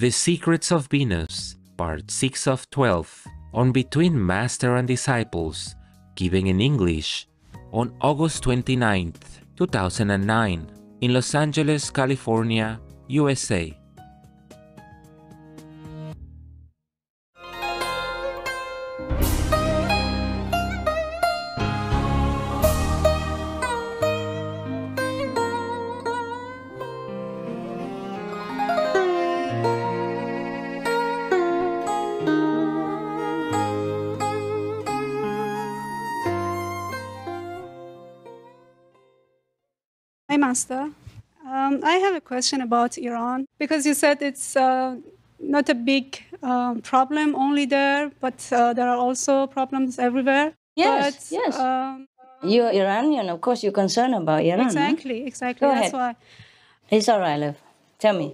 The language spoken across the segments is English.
The Secrets of Venus, Part 6 of 12, on Between Master and Disciples, giving in English, on August 29, 2009, in Los Angeles, California, USA. Um, I have a question about Iran because you said it's uh, not a big um, problem only there, but uh, there are also problems everywhere. Yes, but, yes. Um, You're Iranian, of course. You're concerned about Iran. Exactly, huh? exactly. Go That's ahead. why. It's all right, Lev. Tell me.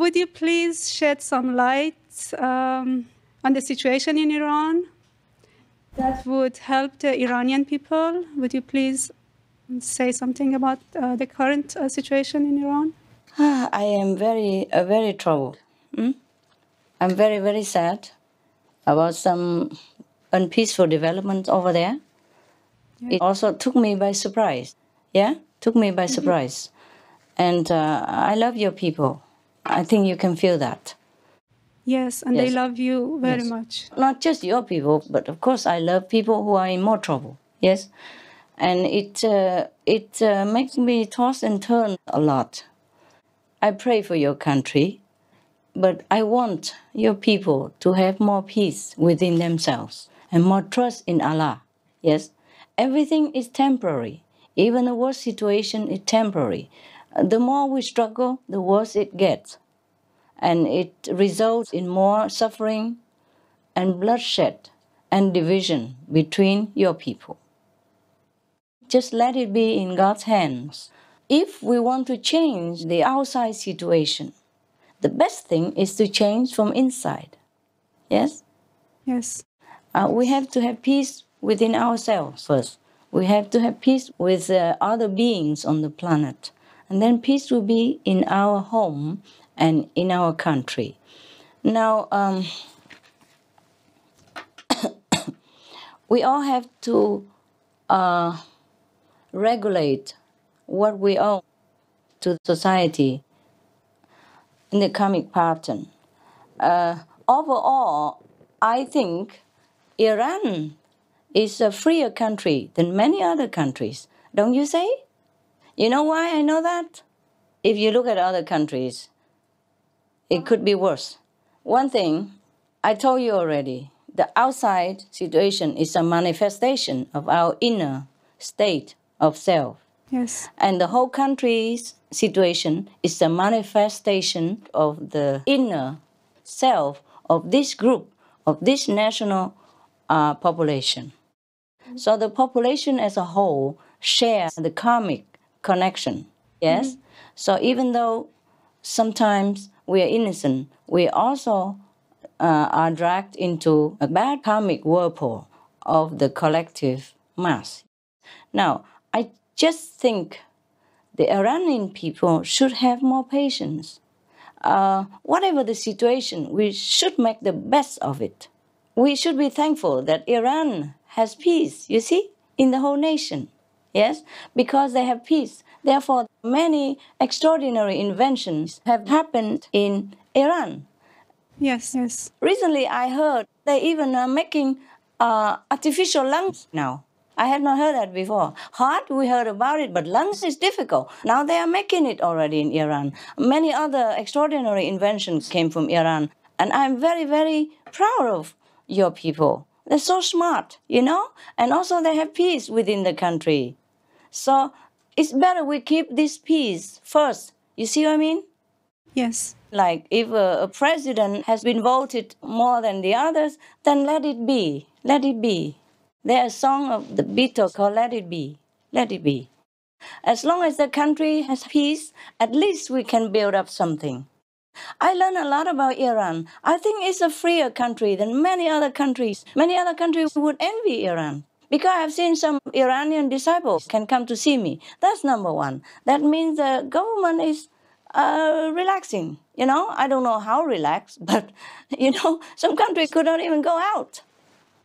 Would you please shed some light um, on the situation in Iran that would help the Iranian people? Would you please say something about uh, the current uh, situation in Iran? I am very, uh, very troubled. Hmm? I'm very, very sad about some unpeaceful development over there. Yeah. It also took me by surprise. Yeah, took me by mm -hmm. surprise. And uh, I love your people. I think you can feel that. Yes, and yes. they love you very yes. much. Not just your people, but of course, I love people who are in more trouble. Yes and it uh, it uh, makes me toss and turn a lot. I pray for your country, but I want your people to have more peace within themselves and more trust in Allah. Yes, everything is temporary. Even the worst situation is temporary. The more we struggle, the worse it gets, and it results in more suffering and bloodshed and division between your people. Just let it be in God's hands. If we want to change the outside situation, the best thing is to change from inside. Yes? Yes. Uh, we have to have peace within ourselves first. We have to have peace with uh, other beings on the planet. And then peace will be in our home and in our country. Now, um, we all have to uh, regulate what we owe to society in the karmic pattern. Uh, overall, I think Iran is a freer country than many other countries, don't you say? You know why I know that? If you look at other countries, it could be worse. One thing I told you already the outside situation is a manifestation of our inner state of self. Yes. And the whole country's situation is the manifestation of the inner self of this group, of this national uh, population. So the population as a whole shares the karmic connection. Yes? Mm-hmm. So even though sometimes we are innocent, we also uh, are dragged into a bad karmic whirlpool of the collective mass. Now, just think the Iranian people should have more patience. Uh, whatever the situation, we should make the best of it. We should be thankful that Iran has peace, you see, in the whole nation. Yes, because they have peace. Therefore, many extraordinary inventions have happened in Iran. Yes, yes. Recently, I heard they even are making uh, artificial lungs now. I had not heard that before. Heart, we heard about it, but lungs is difficult. Now they are making it already in Iran. Many other extraordinary inventions came from Iran. And I'm very, very proud of your people. They're so smart, you know? And also they have peace within the country. So it's better we keep this peace first. You see what I mean? Yes. Like if a, a president has been voted more than the others, then let it be. Let it be. There's a song of the Beatles called Let It Be. Let It Be. As long as the country has peace, at least we can build up something. I learned a lot about Iran. I think it's a freer country than many other countries. Many other countries would envy Iran because I've seen some Iranian disciples can come to see me. That's number one. That means the government is uh, relaxing. You know, I don't know how relaxed, but you know, some countries could not even go out.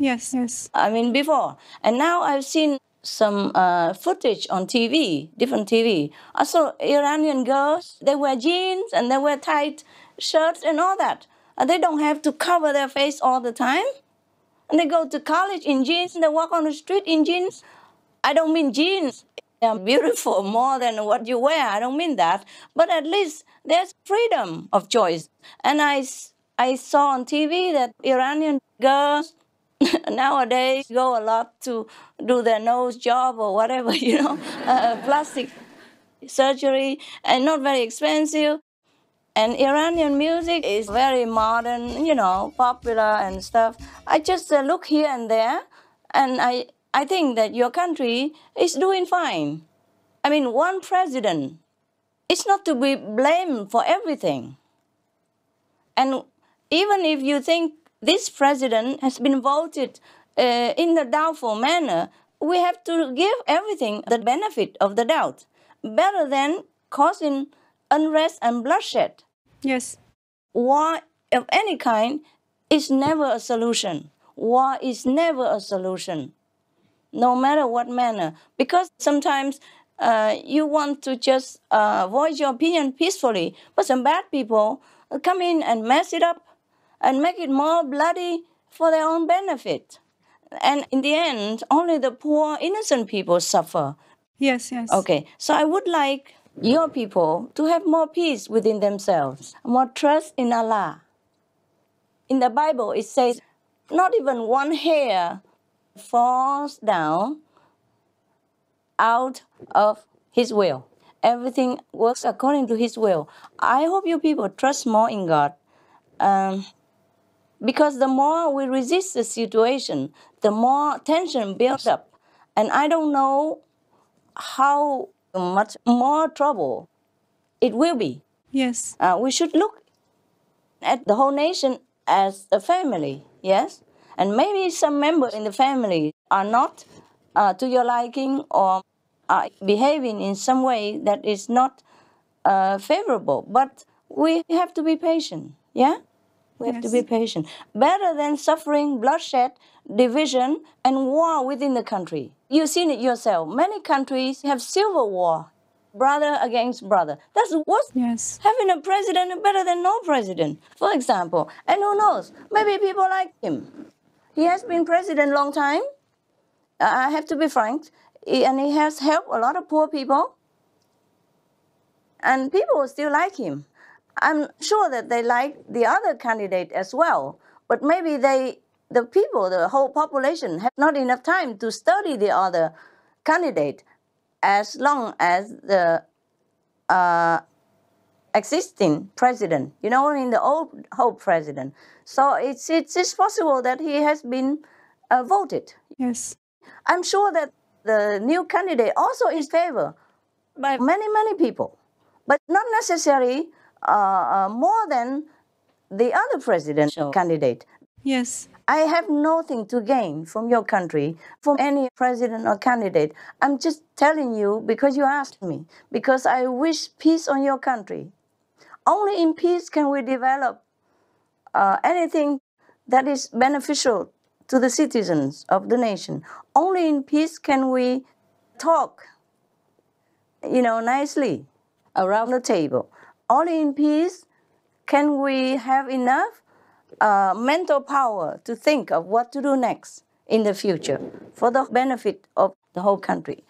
Yes, yes. I mean, before. And now I've seen some uh, footage on TV, different TV. I saw Iranian girls, they wear jeans and they wear tight shirts and all that. And they don't have to cover their face all the time. And they go to college in jeans and they walk on the street in jeans. I don't mean jeans. They're beautiful more than what you wear. I don't mean that. But at least there's freedom of choice. And I, I saw on TV that Iranian girls Nowadays, go a lot to do their nose job or whatever, you know, uh, uh, plastic surgery, and not very expensive. And Iranian music is very modern, you know, popular and stuff. I just uh, look here and there, and I, I think that your country is doing fine. I mean, one president, it's not to be blamed for everything. And even if you think this president has been voted uh, in a doubtful manner, we have to give everything the benefit of the doubt, better than causing unrest and bloodshed. Yes. War of any kind is never a solution. War is never a solution, no matter what manner. Because sometimes uh, you want to just uh, voice your opinion peacefully, but some bad people come in and mess it up and make it more bloody for their own benefit. And in the end, only the poor, innocent people suffer. Yes, yes. Okay, so I would like your people to have more peace within themselves, more trust in Allah. In the Bible, it says, not even one hair falls down out of His will. Everything works according to His will. I hope you people trust more in God. Um, because the more we resist the situation, the more tension builds up. And I don't know how much more trouble it will be. Yes. Uh, we should look at the whole nation as a family, yes? And maybe some members in the family are not uh, to your liking or are behaving in some way that is not uh, favorable. But we have to be patient, yeah? We have yes. to be patient. Better than suffering bloodshed, division, and war within the country. You've seen it yourself. Many countries have civil war, brother against brother. That's worse. Yes. Having a president is better than no president, for example. And who knows? Maybe people like him. He has been president a long time. I have to be frank. And he has helped a lot of poor people. And people still like him. I'm sure that they like the other candidate as well, but maybe they, the people, the whole population, have not enough time to study the other candidate as long as the uh, existing president, you know, I mean, the old whole president. So it's, it's, it's possible that he has been uh, voted. Yes. I'm sure that the new candidate also is favored by many, many people, but not necessarily uh, uh, more than the other presidential sure. candidate. Yes. I have nothing to gain from your country, from any president or candidate. I'm just telling you because you asked me, because I wish peace on your country. Only in peace can we develop uh, anything that is beneficial to the citizens of the nation. Only in peace can we talk, you know, nicely around the table all in peace, can we have enough uh, mental power to think of what to do next in the future for the benefit of the whole country?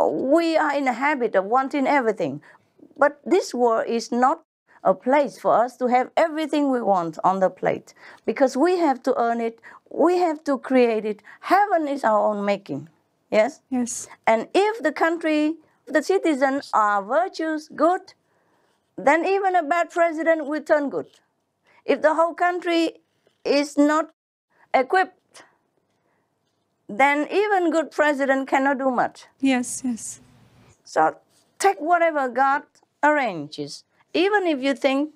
We are in the habit of wanting everything, but this world is not a place for us to have everything we want on the plate because we have to earn it, we have to create it. Heaven is our own making. Yes? Yes. And if the country, the citizens are virtuous, good, then even a bad president will turn good. If the whole country is not equipped, then even good president cannot do much. Yes, yes. So take whatever God arranges, even if you think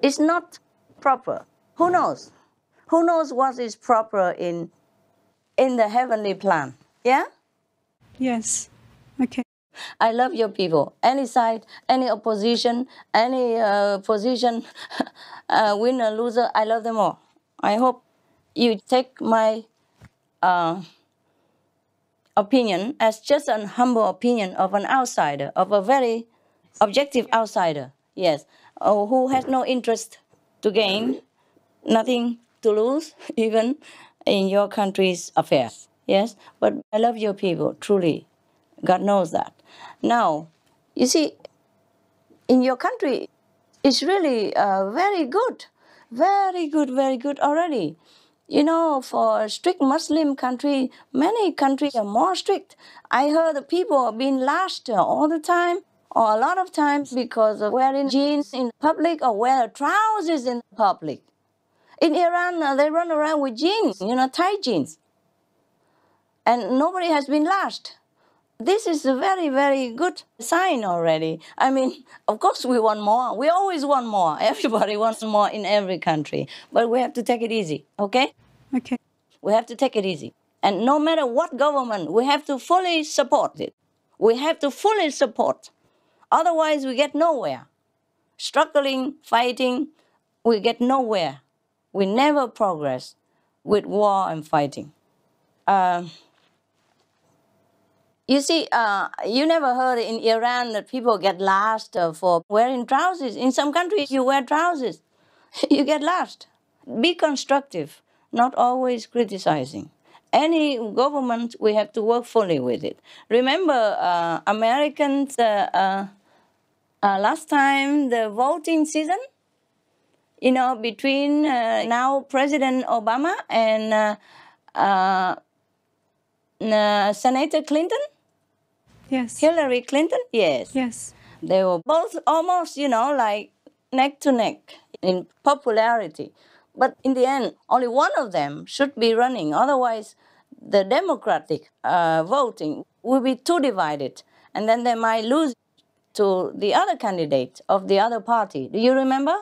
it's not proper. Who knows? Who knows what is proper in in the heavenly plan? Yeah? Yes. I love your people. Any side, any opposition, any uh, position, uh, winner, loser, I love them all. I hope you take my uh, opinion as just an humble opinion of an outsider, of a very objective outsider, yes, uh, who has no interest to gain, nothing to lose, even in your country's affairs. Yes, but I love your people, truly. God knows that. Now, you see, in your country, it's really uh, very good, very good, very good already. You know, for strict Muslim country, many countries are more strict. I heard the people are being lashed all the time or a lot of times because of wearing jeans in public or wear trousers in public. In Iran, uh, they run around with jeans, you know, tight jeans. And nobody has been lashed this is a very, very good sign already. I mean, of course, we want more. We always want more. Everybody wants more in every country. But we have to take it easy, okay? Okay. We have to take it easy. And no matter what government, we have to fully support it. We have to fully support. Otherwise, we get nowhere. Struggling, fighting, we get nowhere. We never progress with war and fighting. Uh, you see, uh, you never heard in Iran that people get last uh, for wearing trousers. In some countries, you wear trousers, you get last. Be constructive, not always criticizing. Any government, we have to work fully with it. Remember, uh, Americans, uh, uh, uh last time, the voting season, you know, between now President Obama and Senator Clinton, Yes. Hillary Clinton? Yes. Yes. They were both almost, you know, like neck to neck in popularity. But in the end, only one of them should be running. Otherwise, the Democratic uh, voting will be too divided. And then they might lose to the other candidate of the other party. Do you remember?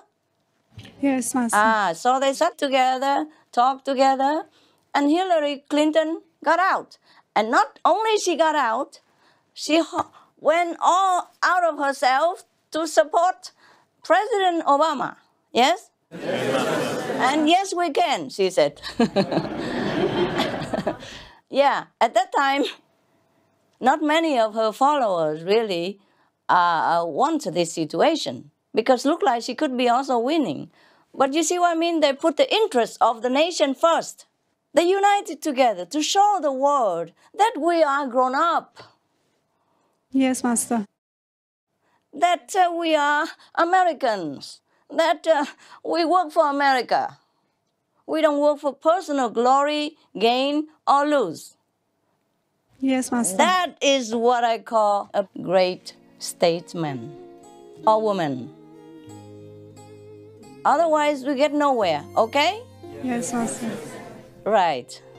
Yes, Master. Ah, so they sat together, talked together, and Hillary Clinton got out. And not only she got out, she went all out of herself to support President Obama. Yes? yes. And yes, we can, she said. yeah, at that time, not many of her followers really uh, uh want this situation because looked like she could be also winning. But you see what I mean? They put the interests of the nation first. They united together to show the world that we are grown up. Yes, Master. That uh, we are Americans, that uh, we work for America. We don't work for personal glory, gain, or lose. Yes, Master. That is what I call a great statesman or woman. Otherwise, we get nowhere, okay? Yes, Master. Right.